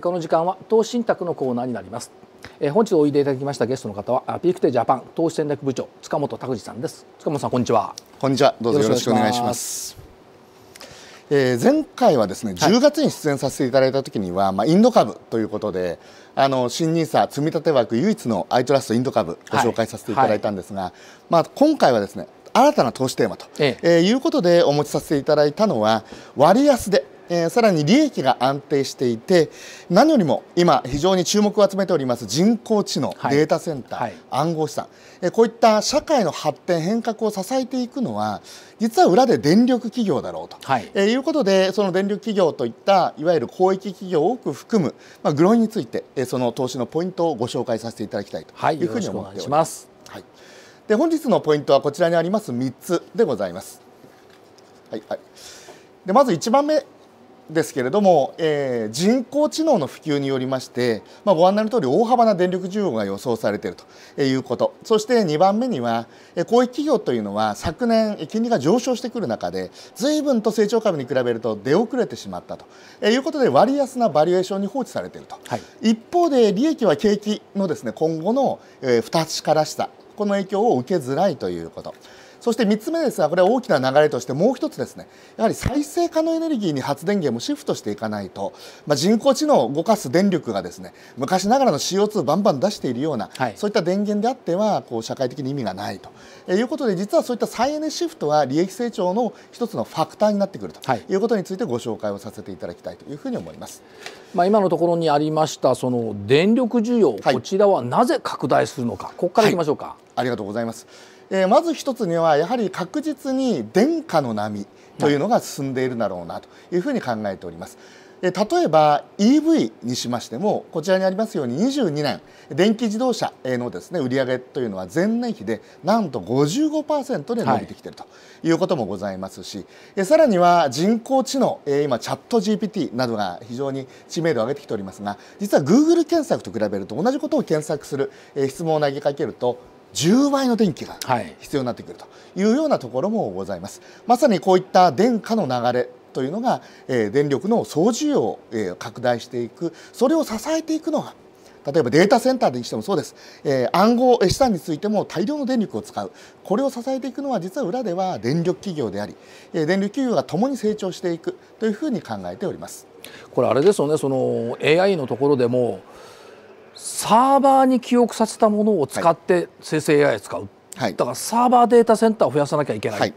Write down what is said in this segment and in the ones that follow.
この時間は投資信託のコーナーになります本日おいでいただきましたゲストの方はピークテージャパン投資戦略部長塚本拓司さんです塚本さんこんにちはこんにちはどうぞよろしくお願いしますえー、前回はですね10月に出演させていただいた時には、まあ、インド株ということであの新ニーサ積立枠唯一のアイトラストインド株ご紹介させていただいたんですが、はいはい、まあ、今回はですね新たな投資テーマと、えええー、いうことでお持ちさせていただいたのは割安でえー、さらに利益が安定していて何よりも今非常に注目を集めております人工知能、データセンター、はい、暗号資産、えー、こういった社会の発展変革を支えていくのは実は裏で電力企業だろうと、はいえー、いうことでその電力企業といったいわゆる公益企業を多く含む、まあ、グロインについて、えー、その投資のポイントをご紹介させていただきたいというふうに思っております。はい、で本日のポイントはこちらにあります3つでございます。はいはい、でまず1番目ですけれども、えー、人工知能の普及によりまして、まあ、ご案内の通り大幅な電力需要が予想されているということそして2番目にはこういう企業というのは昨年金利が上昇してくる中で随分と成長株に比べると出遅れてしまったということで割安なバリエーションに放置されていると、はい、一方で利益は景気のです、ね、今後の不確からしたこの影響を受けづらいということ。そして3つ目ですがこれは大きな流れとしてもう1つですねやはり再生可能エネルギーに発電源もシフトしていかないと、まあ、人工知能を動かす電力がですね昔ながらの CO2 バンバン出しているような、はい、そういった電源であってはこう社会的に意味がないと、えいうことで実はそういった再エネシフトは利益成長の一つのファクターになってくるということについてご紹介をさせていただきたいというふうに思います。まあ、今のところにありましたその電力需要、はい、こちらはなぜ拡大するのか、ここからいきましょうか、はい、ありがとうございます。えー、まず1つにはやはり確実に伝家の波というのが進んでいるだろうなというふうに考えております。例えば EV にしましてもこちらにありますように22年電気自動車のですね売上というのは前年比でなんと55%で伸びてきているということもございますし、さらには人工知能今チャット GPT などが非常に知名度を上げてきておりますが実は Google 検索と比べると同じことを検索する質問を投げかけると10倍の電気が必要になってくるというようなところもございます。まさにこういった電化の流れというのが、えー、電力の総需要を、えー、拡大していくそれを支えていくのが例えばデータセンターにしてもそうです、えー、暗号資産についても大量の電力を使うこれを支えていくのは実は裏では電力企業であり、え電力企業がともに成長していくというふうに考えておりますこれあれですよねその AI のところでもサーバーに記憶させたものを使って生成 AI を使う、はい、だからサーバーデータセンターを増やさなきゃいけない、はい、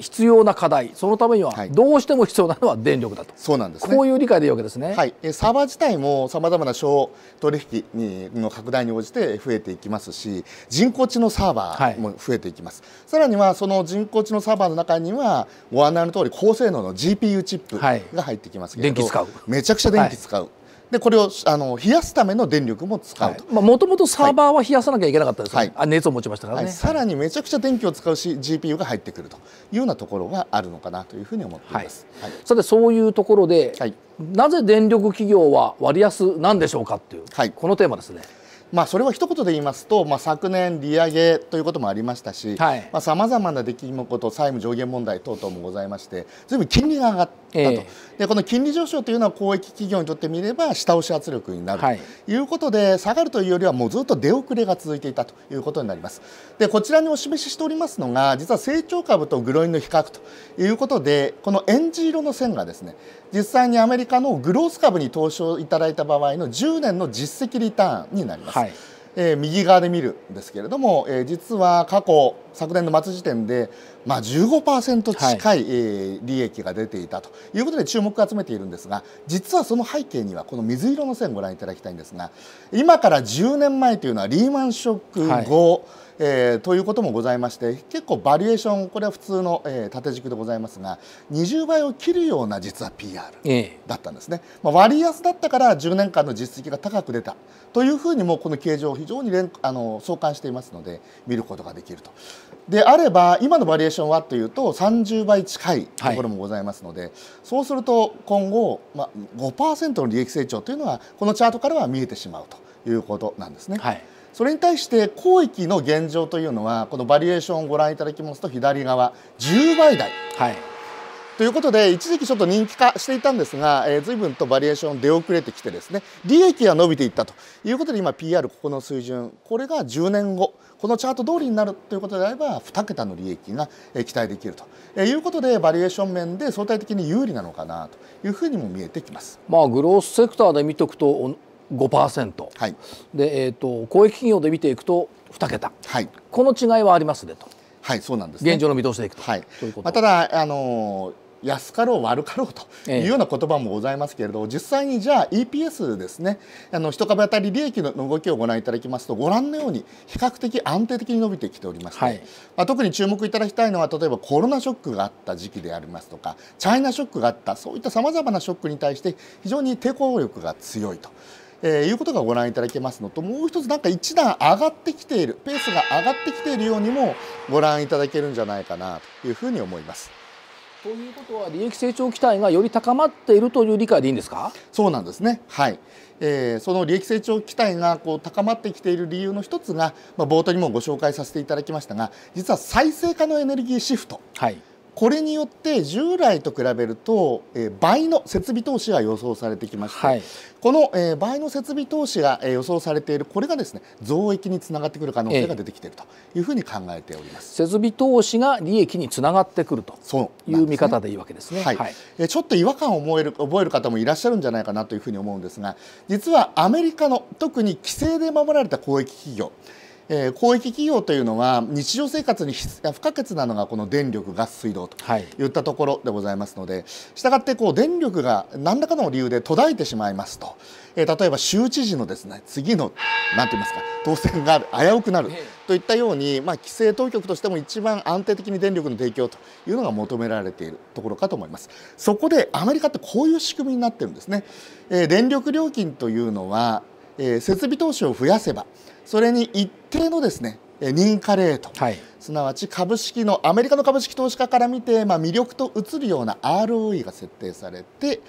必要な課題そのためにはどうしても必要なのは電力だと、そうなんです、ね、こういう理解でいいわけですね、はい、サーバー自体もさまざまな商取引にの拡大に応じて増えていきますし人工知能サーバーも増えていきます、はい、さらにはその人工知能サーバーの中にはご案内の通り高性能の GPU チップが入ってきますけど、はい、電気使うめちゃくちゃ電気使う、はいでこれをあの冷やすための電力も使うともともとサーバーは冷やさなきゃいけなかったですね、はい、熱を持ちましたからね、はい、さらにめちゃくちゃ電気を使うし GPU が入ってくるというようなところがあるのかなというふうに思っています、はい、さてそういうところで、なぜ電力企業は割安なんでしょうかっていう、このテーマですね。まあ、それは一言で言いますと、まあ、昨年、利上げということもありましたしさまざ、まな出来事債務上限問題等々もございましてぶん金利が上がってったと、でこの金利上昇というのは公益企業にとってみれば下押し圧力になるということで、はい、下がるというよりはもうずっと出遅れが続いていたということになりますでこちらにお示ししておりますのが実は成長株とグロインの比較ということでこのエンジ色の線がですね実際にアメリカのグロース株に投資をいただいた場合の10年の実績リターンになります。はいえー、右側で見るんですけれども、えー、実は過去昨年の末時点でまあ、15%近い、え利益が出ていたということで注目を集めているんですが実はその背景にはこの水色の線をご覧いただきたいんですが今から10年前というのはリーマンショック後、はいえー、ということもございまして結構バリエーションこれは普通の、えー、縦軸でございますが20倍を切るような実は PR だったんですね、えまあ、割安だったから10年間の実績が高く出たというふうにもこの形状を非常に連あの相関していますので見ることができるとであれば今のバリエーションションはというと30倍近いところもございますので、はい、そうすると今後、まあ、5%の利益成長というのはこのチャートからは見えてしまうということなんですね。はいそれに対して広域の現状というのはこのバリエーションをご覧いただきますと左側10倍台、はい、ということで一時期ちょっと人気化していたんですが、えー、随分とバリエーション出遅れてきてですね利益が伸びていったということで今 PR ここの水準これが10年後このチャート通りになるということであれば2桁の利益が期待できるということでバリエーション面で相対的に有利なのかなというふうにも見えてきます。まあ、グロースセクターで見ておくと5%、はい、でえーと、公益企業で見ていくと2桁、はい、この違いはありますねと。はい、そうなんです、ね、現状の見通しでいくと。はい、というまあ、ただあのー安かろう悪かろうというような言葉もございますけれど、実際にじゃあ EPS ですねあの1株当たり利益の動きをご覧いただきますとご覧のように比較的安定的に伸びてきておりまして、はい、ま特に注目いただきたいのは例えばコロナショックがあった時期でありますとかチャイナショックがあったそういったさまざまなショックに対して非常に抵抗力が強いと。えー、いうことがご覧いただけますのともう一つなんか一段上がってきているペースが上がってきているようにもご覧いただけるんじゃないかなというふうに思います。ということは利益成長期待がより高まっているという理解でいいんですかそうなんですね、はいえー、その利益成長期待がこう高まってきている理由の一つが、まあ、冒頭にもご紹介させていただきましたが実は再生可能エネルギーシフト。はいこれによって従来と比べると、え倍の設備投資が予想されてきまして、はい、この、え倍の設備投資が、え予想されているこれがですね増益につながってくる可能性が出てきているというふうに考えております、設備投資が利益につながってくるという見方でいいわけですね。すねはい、はい、えちょっと違和感を覚える覚える方もいらっしゃるんじゃないかなというふうに思うんですが実はアメリカの特に規制で守られた公益企業えー、公益企業というのは日常生活に不可欠なのがこの電力、ガス、水道といったところでございますので、したがってこう電力が何らかの理由で途絶えてしまいますと、えー、例えば州知事のですね次のなんて言いますか当選が危うくなるといったように、まあ、規制当局としても一番安定的に電力の提供というのが求められているところかと思います。そこでアメリカってこういう仕組みになってるんですね。えー、電力料金というのは、え設備投資を増やせばそれに一定のですね認可レート、はい、すなわち株式のアメリカの株式投資家から見て、まあ、魅力と映るような ROE が設定されて、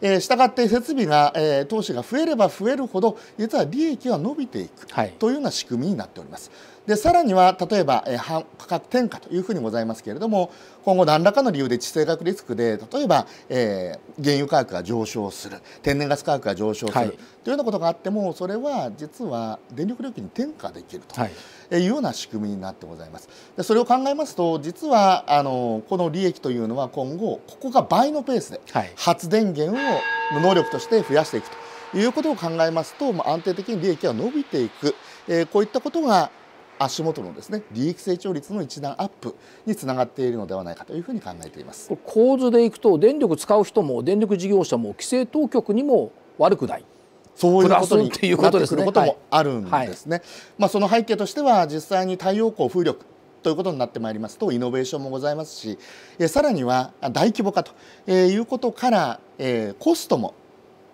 えー、したがって設備が、えー、投資が増えれば増えるほど実は利益は伸びていくというような仕組みになっております。でさらには例えば、えー、価格転嫁というふうにございますけれども今後何らかの理由で地政学リスクで例えば、えー、原油価格が上昇する天然ガス価格が上昇する、はい、というようなことがあってもそれは実は電力料金に転嫁できるというような仕組みになってございます。でそれを考えますと実はあのこの利益というのは今後ここが倍のペースで発電源を能力として増やしていくということを考えますと、まあ、安定的に利益が伸びていく、えー、こういったことが足元のですね利益成長率の一段アップにつながっているのではないかというふうに考えています構図でいくと電力使う人も電力事業者も規制当局にも悪くないそういうことになってくることもあるんですね。はい、まあ、その背景としては実際に太陽光風力ということになってまいりますとイノベーションもございますしさらには大規模化ということからコストも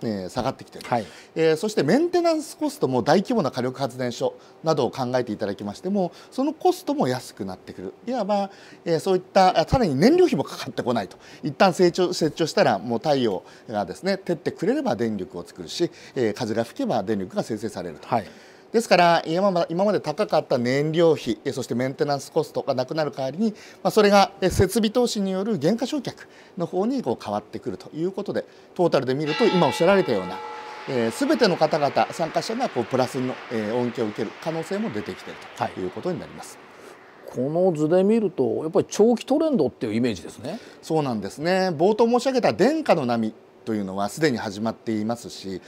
え下がってきてる、はい、えそしてメンテナンスコストも大規模な火力発電所などを考えていただきましてもそのコストも安くなってくるいわば、えそういったさらに燃料費もかかってこないと一旦成長成長したらもう太陽がですね照ってくれれば電力を作るし、え風が吹けば電力が生成されると。はいですから今まで高かった燃料費そしてメンテナンスコストがなくなる代わりにそれが設備投資による減価償却の方にこう変わってくるということでトータルで見ると今おっしゃられたようなえー、ての方々参加者がこうプラスの、えー、恩恵を受ける可能性も出てきていると、い、うことになります。この図で見るとやっぱり長期トレンドっていうイメージですねそうなんですね冒頭申し上げた電化の波というのはすでに始まっていますし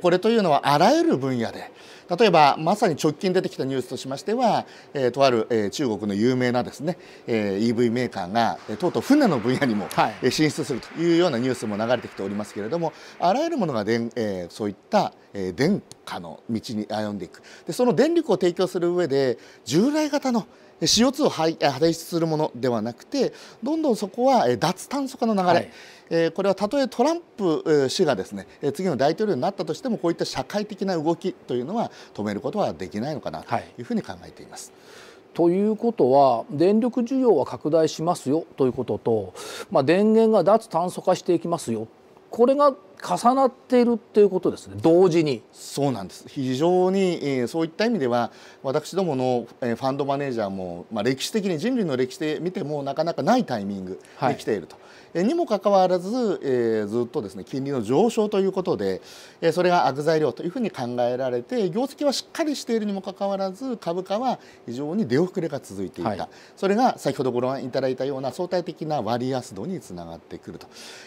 これというのはあらゆる分野で例えばまさに直近出てきたニュースとしましてはとある中国の有名なですね EV メーカーがとうとう船の分野にも進出するというようなニュースも流れてきておりますけれどもあらゆるものがでんそういった電化の道に歩んでいくでその電力を提供する上で従来型の CO2 を排出するものではなくてどんどんそこは脱炭素化の流れ、はいえこれはたとえトランプ氏がですね次の大統領になったとしてもこういった社会的な動きというのは止めることはできないのかなというふうに考えています。はいということは電力需要は拡大しますよということと、まあ、電源が脱炭素化していきますよこれが重なっているっていうことですね同時にそうなんです非常に、えー、そういった意味では私どもの、えー、ファンドマネージャーも、まあ、歴史的に人類の歴史で見てもなかなかないタイミングできていると、はい、えー、にもかかわらず、えー、ずっとですね金利の上昇ということで、えー、それが悪材料というふうに考えられて業績はしっかりしているにもかかわらず株価は非常に出遅れが続いていた、はい、それが先ほどご覧いただいたような相対的な割安度につながってくると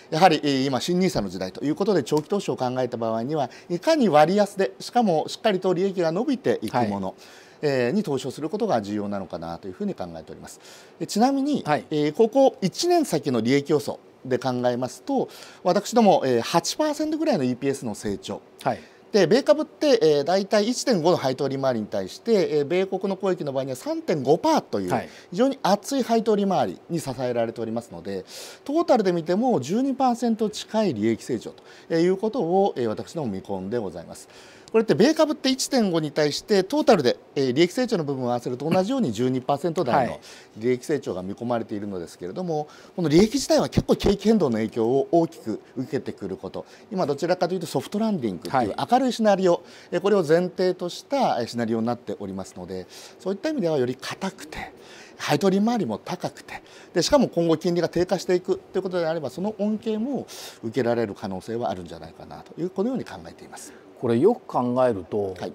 やはり、えー、今新ニーサの時代ということで長期投資を考えた場合にはいかに割安でしかもしっかりと利益が伸びていくもの、はいえに投資をすることが重要なのかなというふうに考えております。ちなみに、はい、えここ1年先の利益予想で考えますと、私ども8%ぐらいの EPS の成長。はいで米株って、えー、大体1.5の配当利回りに対して、えー、米国の攻撃の場合には3.5%という、はい、非常に厚い配当利回りに支えられておりますのでトータルで見ても12%近い利益成長ということを、えー、私ども見込んでございます。これって米株って1.5に対してトータルで、えー、利益成長の部分を合わせると同じように12%台の利益成長が見込まれているのですけれども、この利益自体は結構景気変動の影響を大きく受けてくること今どちらかというとソフトランディングという明るいシナリオ、はい、これを前提としたシナリオになっておりますのでそういった意味ではより硬くて配取り回りも高くてでしかも今後金利が低下していくということであればその恩恵も受けられる可能性はあるんじゃないかなというこのように考えています。これよく考えると、はい、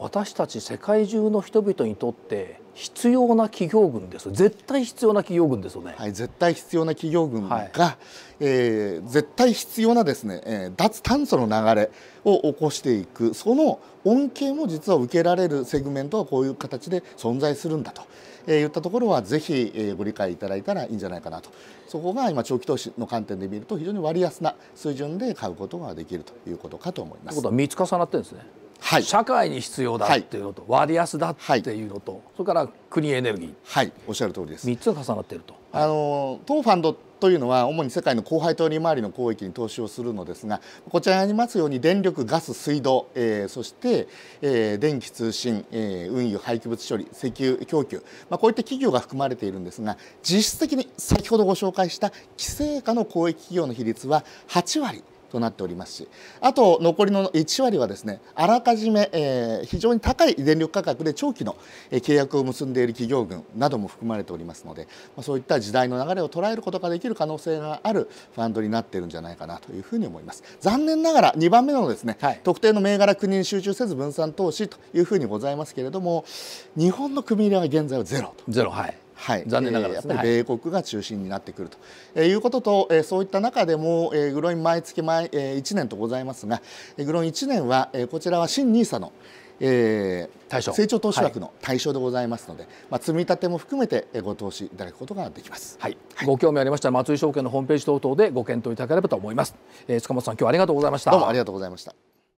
私たち世界中の人々にとって必要な企業群です絶対必要な企業群ですよね、はい、絶対必要な企業群が、はい、えー、絶対必要なですね、えー、脱炭素の流れを起こしていくその恩恵も実は受けられるセグメントはこういう形で存在するんだと。えー、言ったところはぜひ、えー、ご理解いただいたらいいんじゃないかなとそこが今長期投資の観点で見ると非常に割安な水準で買うことができるということかと思います。ということは3つ重なってるんですね。はい、社会に必要だっていうのと、割安だっていうのと、それから国エネルギー、はい、おっしゃる通りです3つが重なっていると。あの当ファンドというのは主に世界の高配当利回りの交易に投資をするのですがこちらにありますように電力、ガス、水道、えー、そして、えー、電気、通信、えー、運輸、廃棄物処理、石油供給、まあ、こういった企業が含まれているんですが実質的に先ほどご紹介した規制下の公益企業の比率は8割となっておりますしあと残りの1割はですねあらかじめ、え非常に高い電力価格で長期の契約を結んでいる企業群なども含まれておりますので、まそういった時代の流れを捉えることができる可能性があるファンドになっているんじゃないかなというふうに思います残念ながら2番目のですね、はい、特定の銘柄国に集中せず分散投資というふうにございますけれども日本の組み入れは現在はゼロとゼロ、はい、はい、残念ながら、ね、やっぱり米国が中心になってくると、はい、いうことと、えそういった中でも、えグロイン毎月毎、え1年とございますが、えグロイン1年は、えこちらは新 NISA のえー、成長投資枠の対象でございますので、はい、まあ、積み立ても含めてご投資いただくことができます、はい、はい、ご興味ありましたら松井証券のホームページ等々でご検討いただければと思います、えー、塚本さん今日はありがとうございましたどうもありがとうございました